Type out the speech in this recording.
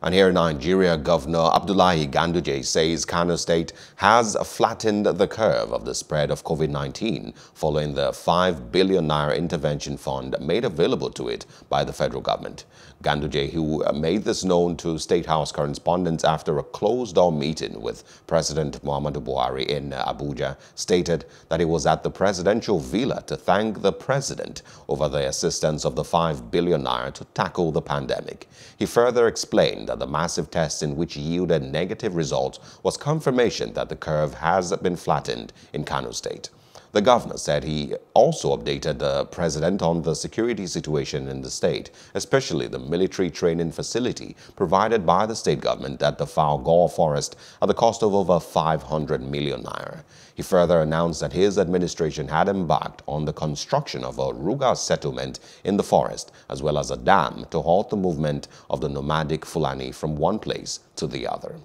And here in Nigeria, Governor Abdullahi Ganduje says Kano State has flattened the curve of the spread of COVID-19 following the 5 billion naira intervention fund made available to it by the federal government. Ganduje, who made this known to State House correspondents after a closed-door meeting with President Muhammadu Buhari in Abuja, stated that he was at the presidential villa to thank the president over the assistance of the 5 billion naira to tackle the pandemic. He further explained that the massive testing which yielded negative results was confirmation that the curve has been flattened in Kano State. The governor said he also updated the president on the security situation in the state, especially the military training facility provided by the state government at the Falgor forest at the cost of over 500 million naira. He further announced that his administration had embarked on the construction of a Ruga settlement in the forest, as well as a dam to halt the movement of the nomadic Fulani from one place to the other.